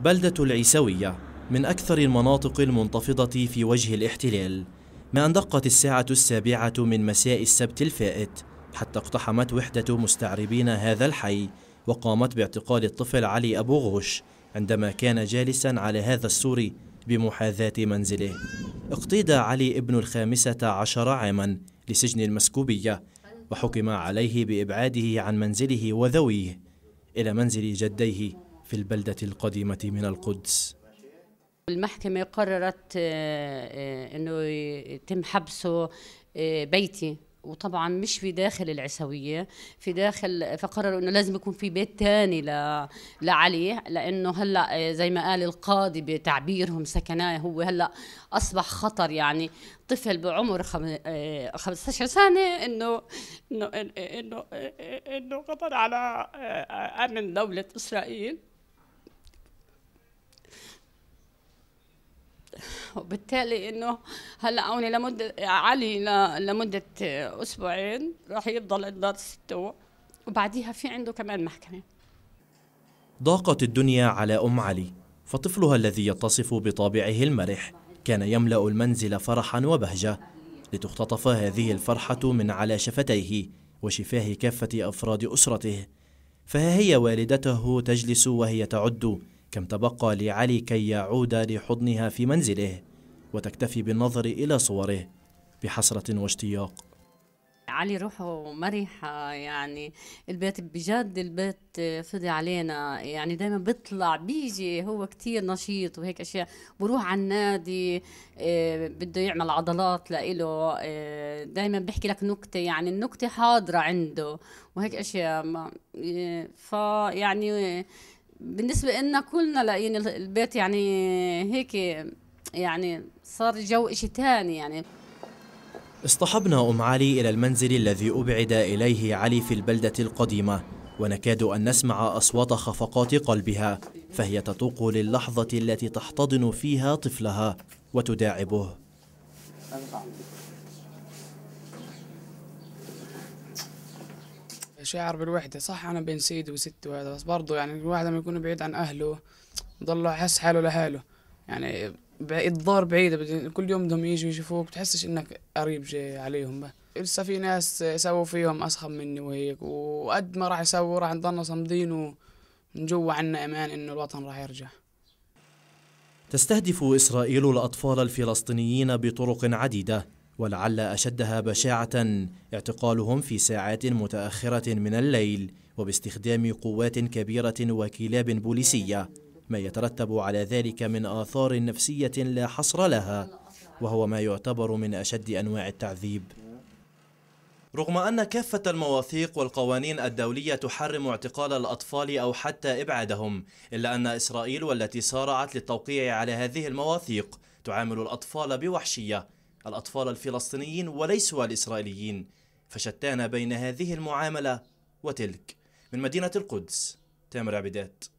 بلدة العيسوية من أكثر المناطق المنتفضة في وجه الاحتلال ما أن دقت الساعة السابعة من مساء السبت الفائت حتى اقتحمت وحدة مستعربين هذا الحي وقامت باعتقال الطفل علي أبو غوش عندما كان جالسا على هذا السور بمحاذاة منزله اقتيد علي ابن الخامسة عشر عاما لسجن المسكوبية وحكم عليه بإبعاده عن منزله وذويه إلى منزل جديه في البلدة القديمة من القدس المحكمة قررت آه، آه، أنه يتم حبسه آه، بيتي وطبعا مش في داخل العسوية في داخل فقرروا انه لازم يكون في بيت تاني ل... لعلي لانه هلا زي ما قال القاضي بتعبيرهم سكناه هو هلا اصبح خطر يعني طفل بعمر خم... 15 سنة انه انه انه انه خطر على امن دولة اسرائيل وبالتالي انه هلا هون لمده علي لمده اسبوعين راح يفضل الدرس تو وبعديها في عنده كمان محكمه ضاقت الدنيا على ام علي فطفلها الذي يتصف بطابعه المرح كان يملا المنزل فرحا وبهجه لتختطف هذه الفرحه من على شفتيه وشفاه كافه افراد اسرته فها هي والدته تجلس وهي تعد كم تبقى لعلي كي يعود لحضنها في منزله وتكتفي بالنظر إلى صوره بحسرة واشتياق علي روحه مرحة يعني البيت بجد البيت فضي علينا يعني دايما بيطلع بيجي هو كتير نشيط وهيك اشياء بروح على النادي آه، بده يعمل عضلات لإله آه، دايما بيحكي لك نكتة يعني النكتة حاضرة عنده وهيك اشياء آه، فيعني بالنسبة لنا كلنا لاقيين يعني البيت يعني هيك يعني صار جو إشي تاني يعني اصطحبنا أم علي إلى المنزل الذي أبعد إليه علي في البلدة القديمة ونكاد أن نسمع أصوات خفقات قلبها فهي تتوق للحظة التي تحتضن فيها طفلها وتداعبه شعر بالوحدة صح أنا بين سيد وست وهذا بس برضه يعني الواحد لما يكون بعيد عن أهله بضله حس حاله لحاله يعني الدار بعيدة كل يوم بدهم يجوا يشوفوك بتحسش إنك قريب جاي عليهم بقى. لسه في ناس سووا فيهم أسخم مني وهيك وقد ما راح يسووا راح نضلنا صامدين ومن جوا عنا إيمان إنه الوطن راح يرجع تستهدف إسرائيل الأطفال الفلسطينيين بطرق عديدة ولعل أشدها بشاعة اعتقالهم في ساعات متأخرة من الليل وباستخدام قوات كبيرة وكلاب بوليسية ما يترتب على ذلك من آثار نفسية لا حصر لها وهو ما يعتبر من أشد أنواع التعذيب رغم أن كافة المواثيق والقوانين الدولية تحرم اعتقال الأطفال أو حتى إبعادهم إلا أن إسرائيل والتي سارعت للتوقيع على هذه المواثيق تعامل الأطفال بوحشية الأطفال الفلسطينيين وليسوا الإسرائيليين فشتان بين هذه المعاملة وتلك من مدينة القدس تامر عبدات